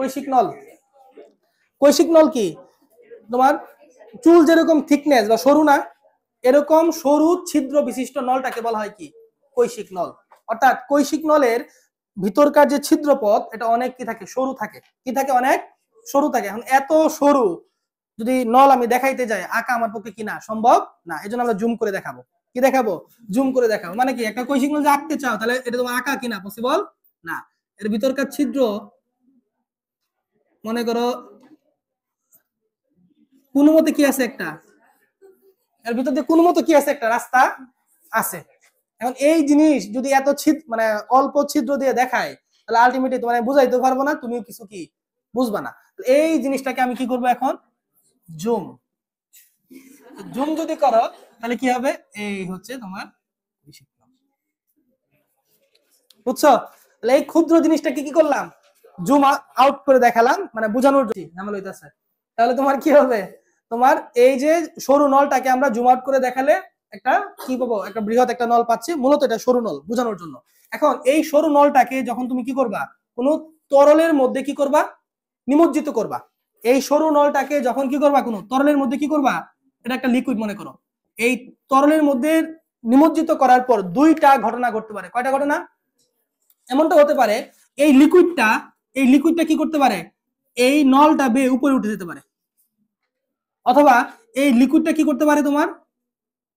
কৈশিক নল কৈশিক নল কি তোমার চুল যেরকম থিকনেস বা সরু না এরকম সরু ছিদ্র বিশিষ্ট নলটাকে বলা হয় কি কৈশিক নল অর্থাৎ কৈশিক নলের ভিতরকার যে ছিদ্র পথ এটা অনেক কি থাকে সরু থাকে কি থাকে অনেক সরু থাকে এখন এত সরু যদি নল আমি দেখাইতে যাই আঁকা আমার পক্ষে কি না সম্ভব না এই আমরা জুম করে দেখাবো কি দেখাবো জুম করে দেখাবো মানে কি একটা কৈশিক নল যে আঁকতে চাও তাহলে এটা তোমার আঁকা কিনা পসিবল না এর ভিতরকার ছিদ্র মনে করো কোন মতে কি আছে একটা এর ভিতর দিয়ে কোন মতো কি আছে একটা রাস্তা আছে এখন এই জিনিস যদি এত ছিদ মানে অল্প ছিদ্র দিয়ে দেখায় তাহলে আলটিমেটলি তোমার বুঝাইতে পারবো না তুমিও কিছু কি বুঝবা না এই জিনিসটাকে আমি কি করব এখন জুম জুম যদি করো তাহলে কি হবে এই হচ্ছে তোমার বুঝছো তাহলে এই ক্ষুদ্র জিনিসটাকে কি করলাম জুম আউট করে দেখালাম মানে বোঝানোর তাহলে তোমার কি হবে তোমার এই যে সরু নলটাকে আমরা জুম আউট করে দেখালে একটা কি পাবো একটা বৃহৎ একটা নল পাচ্ছি মূলত এটা সরু নল বোঝানোর জন্য এখন এই সরু নলটাকে যখন তুমি কি করবা কোনো তরলের মধ্যে কি করবা নিমজ্জিত করবা এই সরু নলটাকে যখন কি করবা কোনো তরলের মধ্যে কি করবা এটা একটা লিকুইড মনে করো এই তরলের মধ্যে নিমজ্জিত করার পর দুইটা ঘটনা ঘটতে পারে কয়টা ঘটনা এমনটা হতে পারে এই লিকুইডটা এই লিকুইডটা কি করতে পারে এই নলটা বেয়ে উপরে উঠে যেতে পারে অথবা এই লিকুইডটা কি করতে পারে তোমার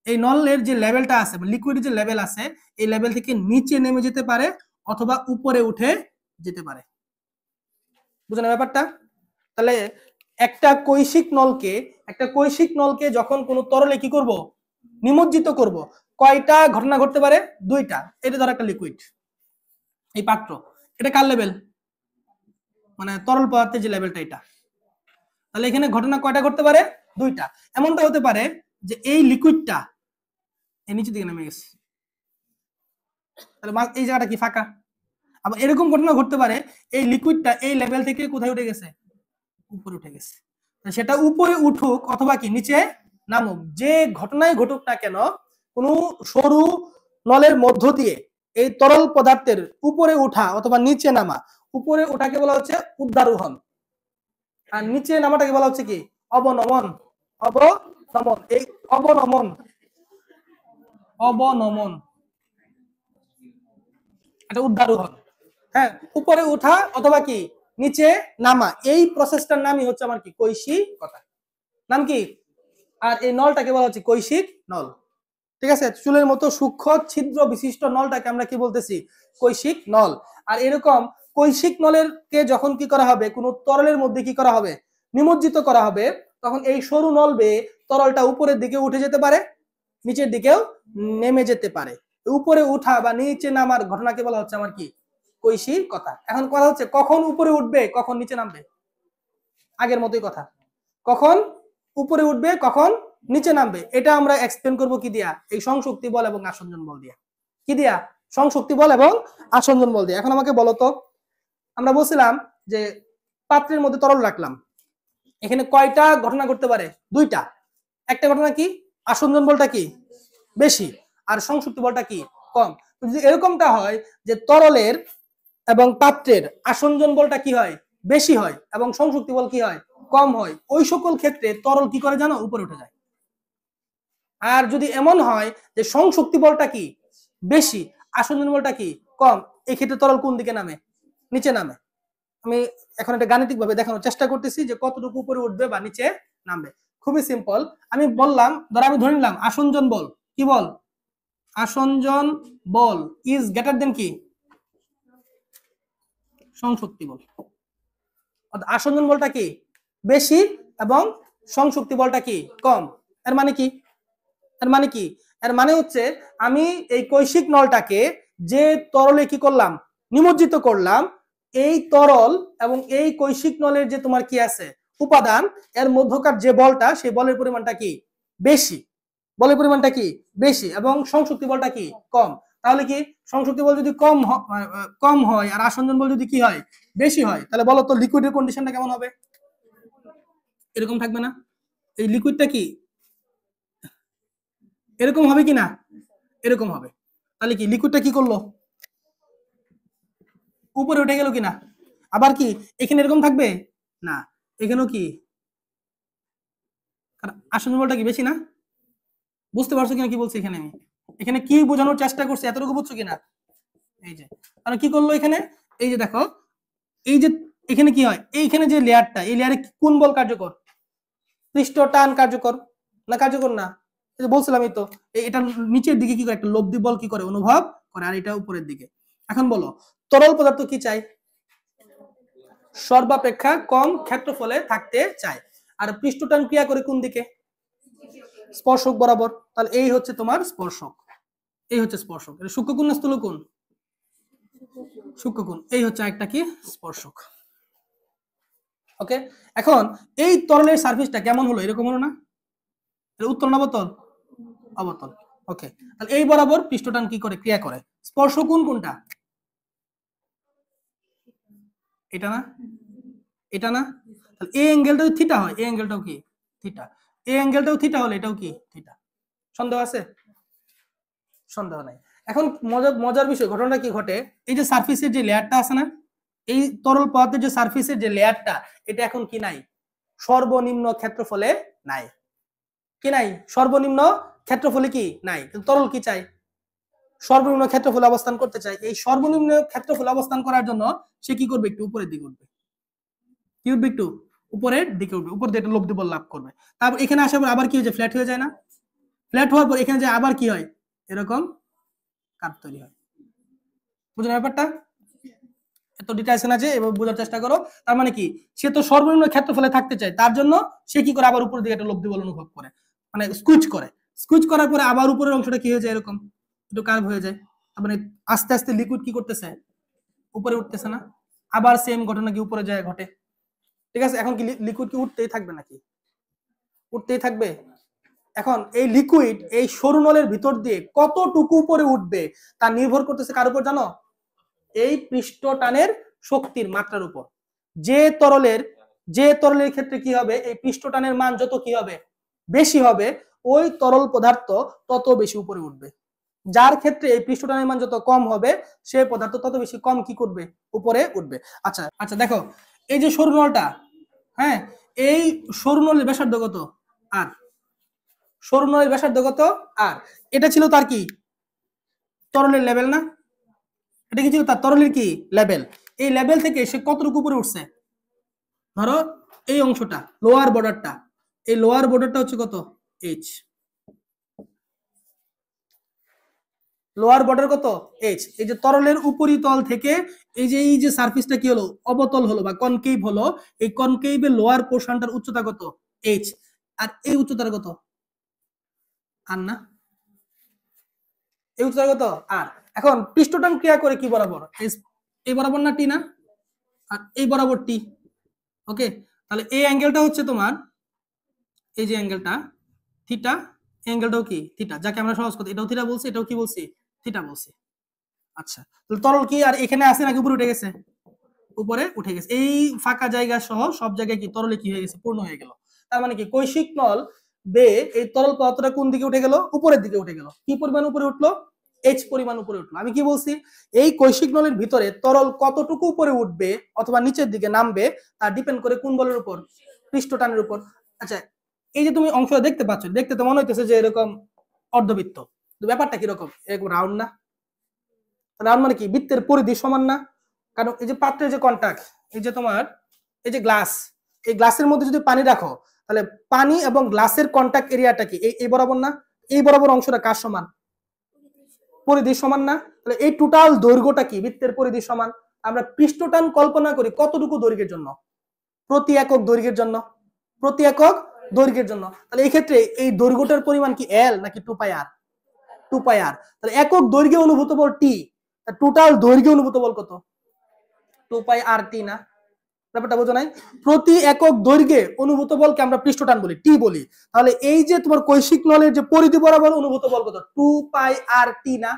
এই নলের যে লেভেলটা আছে লিকুইডের যে লেভেল আছে এই লেভেল থেকে নিচে নেমে যেতে পারে অথবা উপরে উঠে যেতে পারে বুঝলেন ব্যাপারটা তাহলে একটা কৈশিক নলকে একটা কৈশিক নলকে যখন কোনো তরলে কি করব নিমজ্জিত করব কয়টা ঘটনা ঘটতে পারে দুইটা এটা ধর একটা লিকুইড এই পাত্র এটা কার লেভেল মানে তরল পদার্থের যে লেভেলটা এটা তাহলে এখানে ঘটনা কয়টা ঘটতে পারে দুইটা এমনটা হতে পারে যে এই লিকুইডটা এই নিচের দিকে নেমে গেছে তাহলে এই জায়গাটা কি ফাঁকা আবার এরকম ঘটনা ঘটতে পারে এই লিকুইডটা এই লেভেল থেকে কোথায় উঠে গেছে উপরে উঠে গেছে সেটা উপরে উঠুক অথবা কি নিচে নামুক যে ঘটনায় ঘটুক না কেন কোন সরু নলের মধ্য দিয়ে এই তরল পদার্থের উপরে উঠা অথবা নিচে নামা উপরে ওটাকে বলা হচ্ছে উদ্ধারোহণ আর নিচে নামাটাকে বলা হচ্ছে কি অবনমন অবনমন এই অবনমন অবনমন এটা উদ্ধারোহণ হ্যাঁ উপরে ওঠা অথবা কি নিচে নামা এই প্রসেসটার নামই হচ্ছে আমার কি কৈশিক কথা নাম কি আর এই নলটাকে বলা হচ্ছে কৈশিক নল ঠিক আছে চুলের মতো সূক্ষ্ম ছিদ্র বিশিষ্ট নলটাকে আমরা কি বলতেছি কৈশিক নল আর এরকম কৈশিক নলেরকে যখন কি করা হবে কোনো তরলের মধ্যে কি করা হবে নিমজ্জিত করা হবে তখন এই সরু নল বেয়ে তরলটা উপরের দিকে উঠে যেতে পারে নিচের দিকেও নেমে যেতে পারে উপরে উঠা বা নিচে নামার ঘটনাকে বলা হচ্ছে আমার কি কৈশির কথা এখন কথা হচ্ছে কখন উপরে উঠবে কখন নিচে নামবে আগের মতোই কথা কখন উপরে উঠবে কখন নিচে নামবে এটা আমরা এক্সপ্লেন করব কি দিয়া এই সংশক্তি বল এবং আসঞ্জন বল দিয়া কি দিয়া সংশক্তি বল এবং আসঞ্জন বল দিয়া এখন আমাকে বলো তো আমরা বলছিলাম যে পাত্রের মধ্যে তরল রাখলাম এখানে কয়টা ঘটনা ঘটতে পারে দুইটা একটা ঘটনা কি আসঞ্জন বলটা কি বেশি আর সংসুপ্ত বলটা কি কম যদি এরকমটা হয় যে তরলের এবং পাত্রের আসঞ্জন বলটা কি হয় বেশি হয় এবং সংসুক্তি বল কি হয় কম হয় ওই সকল ক্ষেত্রে তরল কি করে জানো উপরে উঠে যায় আর যদি এমন হয় যে সংশক্তি বলটা কি বেশি আসঞ্জন বলটা কি কম এক্ষেত্রে তরল কোন দিকে নামে নিচে নামে আমি এখন এটা ভাবে দেখানোর চেষ্টা করতেছি যে কতটুকু উপরে উঠবে বা নিচে নামবে খুবই সিম্পল আমি বললাম ধর আমি ধরে নিলাম আসনজন বল কি বল আসনজন বল ইজ গ্রেটার দেন কি সংশক্তি বল আসনজন বলটা কি বেশি এবং সংশক্তি বলটা কি কম এর মানে কি এর মানে কি এর মানে হচ্ছে আমি এই কৈশিক নলটাকে যে তরলে কি করলাম নিমজ্জিত করলাম এই তরল এবং এই কৈশিক নলের যে তোমার কি আছে উপাদান এর মধ্যকার যে বলটা সেই বলের পরিমাণটা কি বেশি বলের পরিমাণটা কি বেশি এবং সংশক্তি বলটা কি কম তাহলে কি সংশক্তি বল যদি কম কম হয় আর আসঞ্জন বল যদি কি হয় বেশি হয় তাহলে বলো তো লিকুইডের কন্ডিশনটা কেমন হবে এরকম থাকবে না এই লিকুইডটা কি এরকম হবে কি না এরকম হবে তাহলে কি লিকুইডটা কি করলো উপরে উঠে গেল কিনা আবার কি এখানে এরকম থাকবে না এখানেও কি আসন বলটা কি বেশি না বুঝতে পারছো কিনা কি বলছি এখানে আমি এখানে কি বোঝানোর চেষ্টা করছি এতটুকু বুঝছো কিনা এই যে কারণ কি করলো এখানে এই যে দেখো এই যে এখানে কি হয় এইখানে যে লেয়ারটা এই লেয়ারে কোন বল কার্যকর পৃষ্ঠ টান কার্যকর না কার্যকর না বলছিলাম এই তো এটা নিচের দিকে কি করে একটা লব্ধি বল কি করে অনুভব করে আর এটা উপরের দিকে এখন বলো তরল পদার্থ কি চাই সর্বাপেক্ষা কম ক্ষেত্রফলে থাকতে চায় আর পৃষ্ঠটান ক্রিয়া করে কোন দিকে স্পর্শক বরাবর তাহলে এই হচ্ছে তোমার স্পর্শক এই হচ্ছে স্পর্শক সূক্ষ্মকুণ না স্থূলকুণ সূক্ষ্মকুণ এই হচ্ছে একটা কি স্পর্শক ওকে এখন এই তরলের সার্ভিসটা কেমন হলো এরকম হলো না উত্তরণ অবতল অবতল ওকে তাহলে এই বরাবর পৃষ্ঠটান কি করে ক্রিয়া করে স্পর্শ কোন কোনটা এটা না এটা না তাহলে এই অ্যাঙ্গেলটাও থিটা হয় এ অ্যাঙ্গেলটাও কি থিটা এ অ্যাঙ্গেলটাও থিটা হলে এটাও কি থিটা সন্দেহ আছে সন্দেহ নাই এখন মজার মজার বিষয় ঘটনাটা কি ঘটে এই যে সার্ফেসের যে লেয়ারটা আছে না এই তরল পদার্থের যে সার্ফেসের যে লেয়ারটা এটা এখন কি নাই সর্বনিম্ন ক্ষেত্রফলে নাই কি নাই সর্বনিম্ন ক্ষেত্রফলে কি নাই তরল কি চাই সর্বনিম্ন ক্ষেত্রফল অবস্থান করতে চায় এই সর্বনিম্ন ক্ষেত্রফল অবস্থান করার জন্য সে কি করবে একটু উপরের দিকে উঠবে কি উঠবে একটু উপরের দিকে উঠবে উপর দিয়ে একটা লব্ধি বল লাভ করবে তারপর এখানে আসার পর আবার কি হয়েছে ফ্ল্যাট হয়ে যায় না ফ্ল্যাট হওয়ার পর এখানে যে আবার কি হয় এরকম কাপ তৈরি হয় বুঝলেন ব্যাপারটা এত ডিটেলস আছে এবার বোঝার চেষ্টা করো তার মানে কি সে তো সর্বনিম্ন ক্ষেত্রফলে থাকতে চায় তার জন্য সে কি করে আবার উপরের দিকে একটা লব্ধি বল অনুভব করে মানে স্কুইচ করে স্কুইচ করার পরে আবার উপরের অংশটা কি হয়ে যায় এরকম একটু কার্ভ হয়ে যায় তারপরে আস্তে আস্তে লিকুইড কি করতেছে উপরে উঠতেছে না আবার সেম ঘটনা কি উপরে যায় ঘটে ঠিক আছে এখন কি লিকুইড কি উঠতেই থাকবে নাকি উঠতেই থাকবে এখন এই লিকুইড এই সরু নলের ভিতর দিয়ে কতটুকু উপরে উঠবে তা নির্ভর করতেছে কার উপর জানো এই পৃষ্ঠ টানের শক্তির মাত্রার উপর যে তরলের যে তরলের ক্ষেত্রে কি হবে এই পৃষ্ঠ টানের মান যত কি হবে বেশি হবে ওই তরল পদার্থ তত বেশি উপরে উঠবে যার ক্ষেত্রে এই পৃষ্ঠটানের মান যত কম হবে সে পদার্থ তত বেশি কম কি করবে উপরে উঠবে আচ্ছা আচ্ছা দেখো এই যে সরুনলটা হ্যাঁ এই সরুনলের ব্যাসার্ধ কত আর সরুনলের ব্যাসার্ধ কত আর এটা ছিল তার কি তরলের লেভেল না এটা কি ছিল তার তরলের কি লেভেল এই লেভেল থেকে সে কতটুকু উপরে উঠছে ধরো এই অংশটা লোয়ার বর্ডারটা এই লোয়ার বর্ডারটা হচ্ছে কত এইচ লোয়ার বর্ডার কত এইচ এই যে তরলের উপরিতল থেকে এই যে এই যে সার্ফিসটা কি হলো অবতল হলো বা কনকেভ হলো এই কনকেভের লোয়ার পোর্শনটার উচ্চতা কত এইচ আর এই উচ্চতার কত আর না এই উচ্চতার কত আর এখন পৃষ্ঠটান ক্রিয়া করে কি বরাবর এই বরাবর না টি না আর এই বরাবর টি ওকে তাহলে এই অ্যাঙ্গেলটা হচ্ছে তোমার এই যে অ্যাঙ্গেলটা থিটা অ্যাঙ্গেলটাও কি থিটা যাকে আমরা সহজ করতে এটাও থিটা বলছি এটাও কি বলছি থিটা বলছি আচ্ছা তাহলে তরল কি আর এখানে আছে নাকি উপরে উঠে গেছে উপরে উঠে গেছে এই ফাঁকা জায়গা সহ সব জায়গায় কি তরলে কি হয়ে গেছে পূর্ণ হয়ে গেল তার মানে কি কৈশিক নল বে এই তরল পদার্থটা কোন দিকে উঠে গেল উপরের দিকে উঠে গেল কি পরিমাণ উপরে উঠলো এইচ পরিমাণ উপরে উঠলো আমি কি বলছি এই কৈশিক নলের ভিতরে তরল কতটুকু উপরে উঠবে অথবা নিচের দিকে নামবে তা ডিপেন্ড করে কোন বলের উপর পৃষ্ঠ টানের উপর আচ্ছা এই যে তুমি অংশ দেখতে পাচ্ছ দেখতে তো মনে হইতেছে যে এরকম অর্ধবৃত্ত ব্যাপারটা কিরকম এরকম রাউন্ড না রাউন্ড মানে কি বৃত্তের পরিধি সমান না কারণ এই যে পাত্রের যে কন্ট্যাক্ট এই যে তোমার এই যে গ্লাস এই গ্লাসের মধ্যে যদি পানি রাখো তাহলে পানি এবং গ্লাসের কন্ট্যাক্ট এরিয়াটা কি এই বরাবর না এই বরাবর অংশটা কার সমান পরিধি সমান না তাহলে এই টোটাল দৈর্ঘ্যটা কি বৃত্তের পরিধি সমান আমরা পৃষ্ঠটান কল্পনা করি কতটুকু দৈর্ঘ্যের জন্য প্রতি একক দৈর্ঘ্যের জন্য প্রতি একক দৈর্ঘ্যের জন্য তাহলে এই ক্ষেত্রে এই দৈর্ঘ্যটার পরিমাণ কি এল নাকি টু পাই আর টু পাই আর তাহলে একক দৈর্ঘ্য অনুভূত বল টি টোটাল দৈর্ঘ্য অনুভূত বল কত টু পাই আর টি না প্রতি একক দৈর্ঘ্যে অনুভূত বলকে আমরা পৃষ্ঠটান বলি টি বলি তাহলে এই যে তোমার কৈশিক নলের যে পরিধি বরাবর অনুভূত বল কত টু পাই আর টি না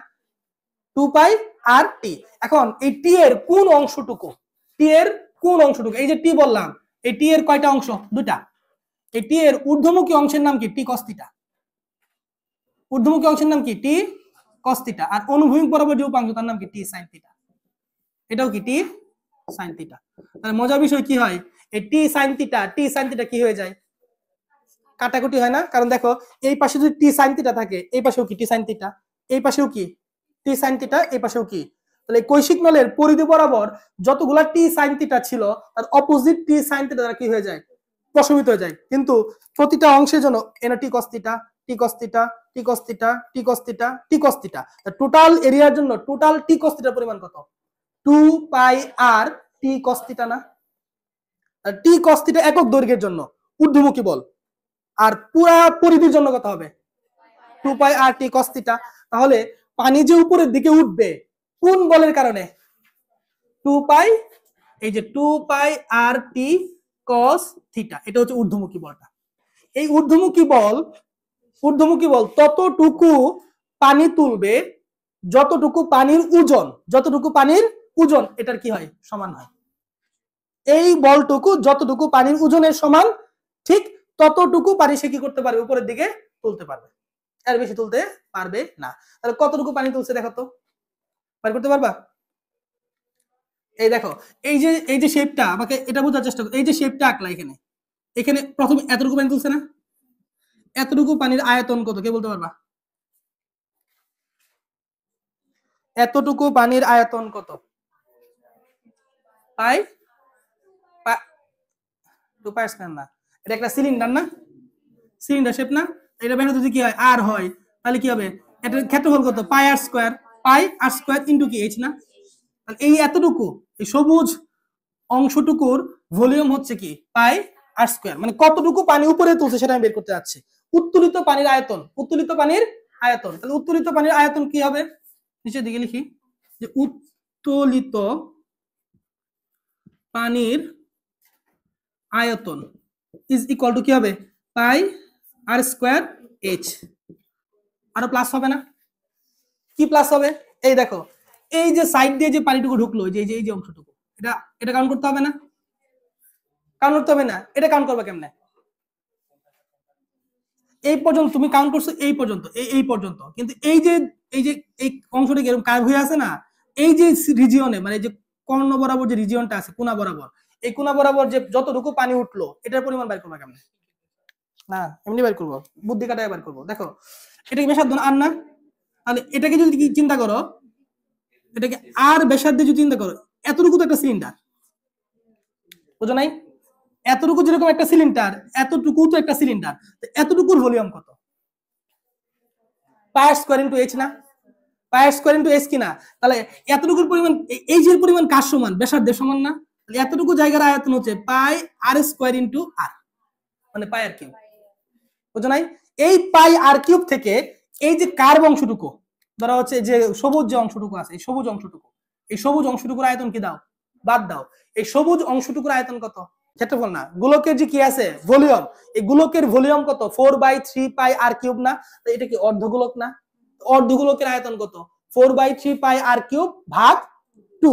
টু পাই আর টি এখন এই টি এর কোন অংশটুকু টি এর কোন অংশটুকু এই যে টি বললাম এই টি এর কয়টা অংশ দুটা এই টি এর ঊর্ধ্বমুখী অংশের নাম কি টি কস্তিটা ঊর্ধ্বমুখী অংশের নাম কি টি কস্তিটা আর অনুভূমিক বরাবর যে উপাংশ তার নাম কি টি সাইন থিটা এটাও কি টি সাইন থিটা তাহলে মজার বিষয় কি হয় এই T sine theta T sine theta কি হয়ে যায় কাটাকুটি হয় না কারণ দেখো এই পাশে যদি টি সাইন থিটা থাকে এই পাশেও কি টি সাইন থিটা এই পাশেও কি টি সাইন থিটা এই পাশেও কি তাহলে কৈশিক নলের পরিধি বরাবর যতগুলা টি সাইন থিটা ছিল তার অপোজিট টি সাইন থিটা দ্বারা কি হয়ে যায় প্রশমিত হয়ে যায় কিন্তু প্রতিটা অংশের জন্য এনা টি কস্তিটা টিকস্থিটা টিকস্থিটা টিকস্থিটা টিকস্থিটা টোটাল এরিয়ার জন্য টোটাল টি টিকস্থিটার পরিমাণ কত টু পাই আর টি কস্তিটা না টি কস্থিটা একক দৈর্ঘ্যের জন্য ঊর্ধ্বমুখী বল আর পুরা পরিধির জন্য কত হবে টু পাই আর টি কস্তিটা তাহলে পানি যে উপরের দিকে উঠবে কোন বলের কারণে টু পাই এই যে টু পাই আর টি কস থিটা এটা হচ্ছে ঊর্ধ্বমুখী বলটা এই ঊর্ধ্বমুখী বল ঊর্ধ্বমুখী বল ততটুকু পানি তুলবে যতটুকু পানির ওজন যতটুকু পানির ওজন এটার কি হয় সমান হয় এই বলটুকু যতটুকু পানির ওজনের সমান ঠিক ততটুকু পানি সে কি করতে পারবে উপরের দিকে তুলতে পারবে এর বেশি তুলতে পারবে না তাহলে কতটুকু পানি তুলছে দেখো তো পার করতে পারবা এই দেখো এই যে এই যে শেপটা আমাকে এটা বোঝার চেষ্টা করো এই যে শেপটা আঁকলা এখানে এখানে প্রথম এতটুকু পানি তুলছে না এতটুকু পানির আয়তন কত কে বলতে পারবা এতটুকু পানির আয়তন কত পাই না সিলিন্ডার শেপ না এটা যদি কি হয় আর হয় তাহলে কি হবে এটা কত আর পাই আর এইচ না এই এতটুকু এই সবুজ অংশটুকুর ভলিউম হচ্ছে কি পাই আর স্কোয়ার মানে কতটুকু পানি উপরে তুলছে সেটা আমি বের করতে যাচ্ছি উত্তোলিত পানির আয়তন উত্তোলিত পানির আয়তন তাহলে উত্তোলিত পানির আয়তন কি হবে নিচের দিকে লিখি যে উত্তোলিত পানির আয়তন ইজ ইকুয়াল টু কি হবে পাই আর স্কোয়ার এইচ আরো প্লাস হবে না কি প্লাস হবে এই দেখো এই যে সাইড দিয়ে যে পানিটুকু ঢুকলো যে এই যে অংশটুকু এটা এটা কাউন্ট করতে হবে না হবে না এটা করবে কেমনে এই পর্যন্ত তুমি কাউন্ট করছো এই পর্যন্ত এই এই পর্যন্ত কিন্তু এই যে এই যে এই অংশটা এরকম কার্ভ হয়ে আছে না এই যে রিজিয়নে মানে যে কর্ণ বরাবর যে রিজিয়নটা আছে কোনা বরাবর এই কোনা বরাবর যে যতটুকু পানি উঠলো এটার পরিমাণ বের করবো কেমনে না এমনি বের করবো বুদ্ধি কাটায় বের করবো দেখো এটা কি বেসাধ্য আর না তাহলে এটাকে যদি চিন্তা করো এটাকে আর দিয়ে যদি চিন্তা করো এতটুকু তো একটা সিলিন্ডার বোঝো নাই এতটুকু যেরকম একটা সিলিন্ডার এতটুকু তো একটা সিলিন্ডার এতটুকুর ভলিউম কত এই পাই আর কিউব থেকে এই যে কার্ব অংশটুকু ধরা হচ্ছে যে সবুজ যে অংশটুকু আছে এই সবুজ অংশটুকু এই সবুজ অংশটুকুর আয়তন কি দাও বাদ দাও এই সবুজ অংশটুকুর আয়তন কত ক্ষেত্রফল না গোলকের যে কি আছে ভলিউম এই গোলকের ভলিউম কত four by three pi R cube না এটা কি অর্ধ গোলক না অর্ধ গোলকের আয়তন কত four by three pi R cube ভাগ টু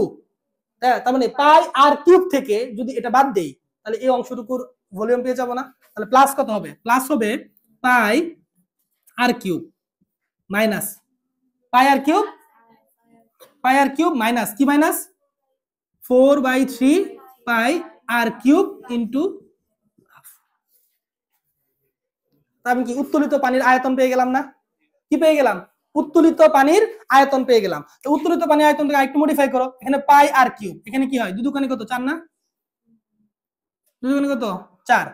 হ্যাঁ তার মানে পাই আর কিউব থেকে যদি এটা বাদ দেই তাহলে এই অংশটুকুর ভলিউম পেয়ে যাবো না তাহলে প্লাস কত হবে প্লাস হবে pi R cube minus pi R cube pi R cube minus কি minus four by three pi R cube into আমি কি উত্তোলিত পানির আয়তন পেয়ে গেলাম না কি পেয়ে গেলাম উত্তোলিত পানির আয়তন পেয়ে গেলাম তো উত্তোলিত পানির আয়তনটাকে একটু মডিফাই করো এখানে পাই আর কিউব এখানে কি হয় দুদুকানি কত চার না দুদুকানি কত চার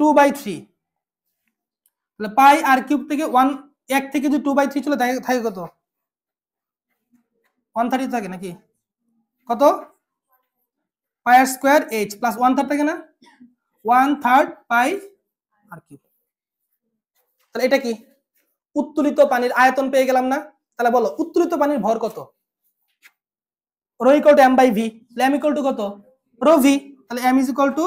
টু বাই থ্রি তাহলে পাই আর কিউব থেকে ওয়ান এক থেকে যদি টু বাই থ্রি চলে থাকে কত ওয়ান থার্টি থাকে নাকি কত pi R square H plus one third থাকে না one third pi R cube তাহলে এটা কি উত্তোলিত পানির আয়তন পেয়ে গেলাম না তাহলে বলো উত্তোলিত পানির ভর কত rho equal to M by V তাহলে এম ইকল টু কত রো ভি তাহলে M is equal to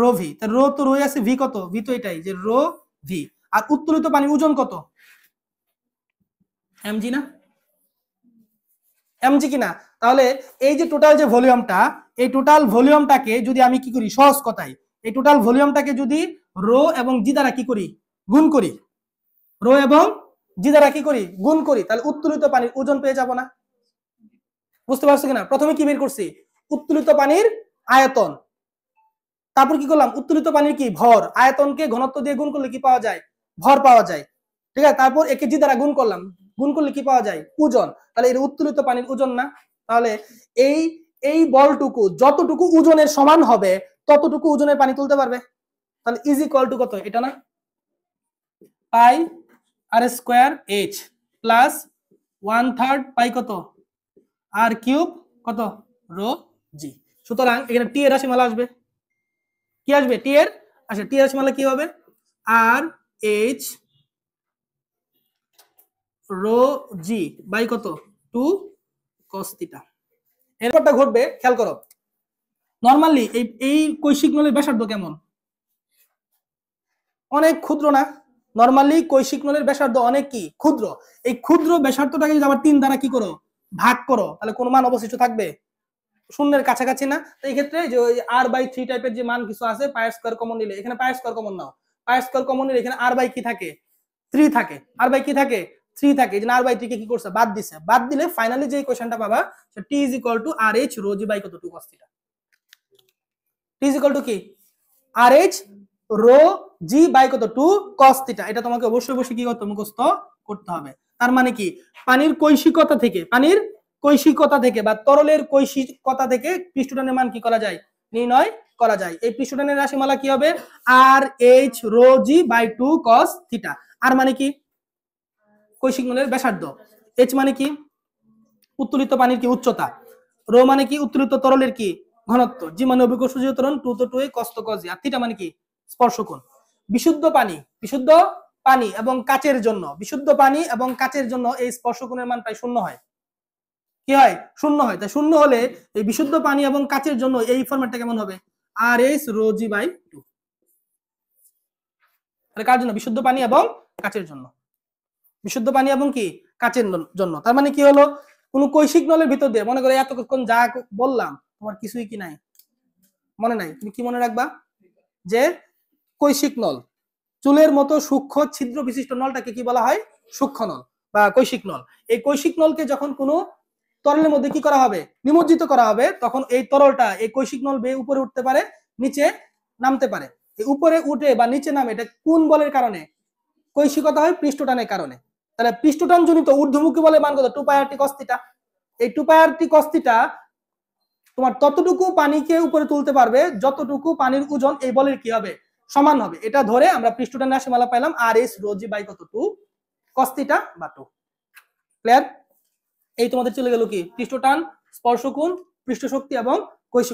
rho V তাহলে রো তো রো আছে ভি কত ভি তো এটাই যে রো ভি আর উত্তোলিত পানির ওজন কত এমজি না এমজি কিনা তাহলে এই যে টোটাল যে ভলিউমটা এই টোটাল ভলিউমটাকে যদি আমি কি করি সহজ কথায় এই টোটাল ভলিউমটাকে যদি রো এবং জি দ্বারা কি করি গুণ করি রো এবং জি দ্বারা কি করি গুণ করি তাহলে উত্তোলিত পানির ওজন পেয়ে যাব না বুঝতে পারছো কিনা প্রথমে কি বের করছি উত্তোলিত পানির আয়তন তারপর কি করলাম উত্তোলিত পানির কি ভর আয়তনকে ঘনত্ব দিয়ে গুণ করলে কি পাওয়া যায় ভর পাওয়া যায় ঠিক আছে তারপর একে জি দ্বারা গুণ করলাম গুণ করলে কি পাওয়া যায় ওজন তাহলে এর উত্তোলিত পানির ওজন না তাহলে এই এই বলটুকু যতটুকু ওজনের সমান হবে ততটুকু ওজনের পানি তুলতে পারবে তাহলে ইজি কল টু কত এটা না pi R square H plus one third pi কত আর কিউব কত রো জি সুতরাং এখানে টি এর রাশিমালা আসবে কি আসবে টি এর আচ্ছা টি এর রাশিমালা কি হবে R H rho G by কত টু কস্তিটা এরপরটা ঘটবে খেয়াল করো নর্মালি এই এই কৈশিক নলের ব্যাসার্ধ কেমন অনেক ক্ষুদ্র না নর্মালি কৈশিক নলের ব্যাসার্ধ অনেক কি ক্ষুদ্র এই ক্ষুদ্র ব্যাসার্ধটাকে যদি আবার তিন দ্বারা কি করো ভাগ করো তাহলে কোন মান অবশিষ্ট থাকবে শূন্যের কাছাকাছি না তো এই ক্ষেত্রে যে ওই আর বাই থ্রি টাইপের যে মান কিছু আছে পায়ার স্কোয়ার কমন নিলে এখানে পায়ার স্কোয়ার কমন নাও পায়ার স্কোয়ার কমন নিলে এখানে আর বাই কি থাকে থ্রি থাকে আর বাই কি থাকে থ্রি থাকে যে আর বাই থ্রি কে কি করছে বাদ দিছে বাদ দিলে ফাইনালি যে কোয়েশনটা পাবা T is equal to R H rho G by কতটুকু cos theta T is equal to কি R H rho G by কত টু কস থিটা এটা তোমাকে অবশ্যই অবশ্যই কি করতে মুখস্থ করতে হবে তার মানে কি পানির কৈশিকতা থেকে পানির কৈশিকতা থেকে বা তরলের কৈশিকতা থেকে পৃষ্ঠটানের মান কি করা যায় নির্ণয় করা যায় এই পৃষ্ঠটানের রাশিমালা কি হবে R H rho G by two cos theta R মানে কি কৈশিক মূলের ব্যাসার্ধ এইচ মানে কি উত্তোলিত পানির কি উচ্চতা রো মানে কি উত্তোলিত তরলের কি ঘনত্ব জি মানে অভিকর্ষজ টু তো টু এ কস্ত কজি আর থিটা মানে কি স্পর্শকোণ বিশুদ্ধ পানি বিশুদ্ধ পানি এবং কাচের জন্য বিশুদ্ধ পানি এবং কাচের জন্য এই স্পর্শকোণের মান প্রায় শূন্য হয় কি হয় শূন্য হয় তাই শূন্য হলে এই বিশুদ্ধ পানি এবং কাচের জন্য এই ফরম্যাটটা কেমন হবে R S rho G by two কার জন্য বিশুদ্ধ পানি এবং কাচের জন্য বিশুদ্ধ পানি এবং কি কাচের জন্য তার মানে কি হলো কোন কৈশিক নলের ভিতর দিয়ে মনে করো এতক্ষণ যা বললাম তোমার কিছুই কি নাই মনে নাই তুমি কি মনে রাখবা যে কৈশিক নল চুলের মতো সূক্ষ্ম ছিদ্র বিশিষ্ট নলটাকে কি বলা হয় সূক্ষ্ম নল বা কৈশিক নল এই কৈশিক নলকে যখন কোনো তরলের মধ্যে কি করা হবে নিমজ্জিত করা হবে তখন এই তরলটা এই কৈশিক নল বেয়ে উপরে উঠতে পারে নিচে নামতে পারে উপরে উঠে বা নিচে নামে এটা কোন বলের কারণে কৈশিকতা হয় পৃষ্ঠটানের কারণে তাহলে পৃষ্ঠটান জনিত ঊর্ধ্বমুখী বলে মান কত টু পাই কস্তিটা এই টু পাই কস্তিটা তোমার ততটুকু পানিকে উপরে তুলতে পারবে যতটুকু পানির ওজন এই বলের কি হবে সমান হবে এটা ধরে আমরা পৃষ্ঠটনের সীমালা পাইলাম আর এস রোজি বাই কত টু কস্তিটা বা টু ক্লিয়ার এই তোমাদের চলে গেল কি পৃষ্ঠটান স্পর্শকোণ পৃষ্ঠশক্তি এবং কৈশিক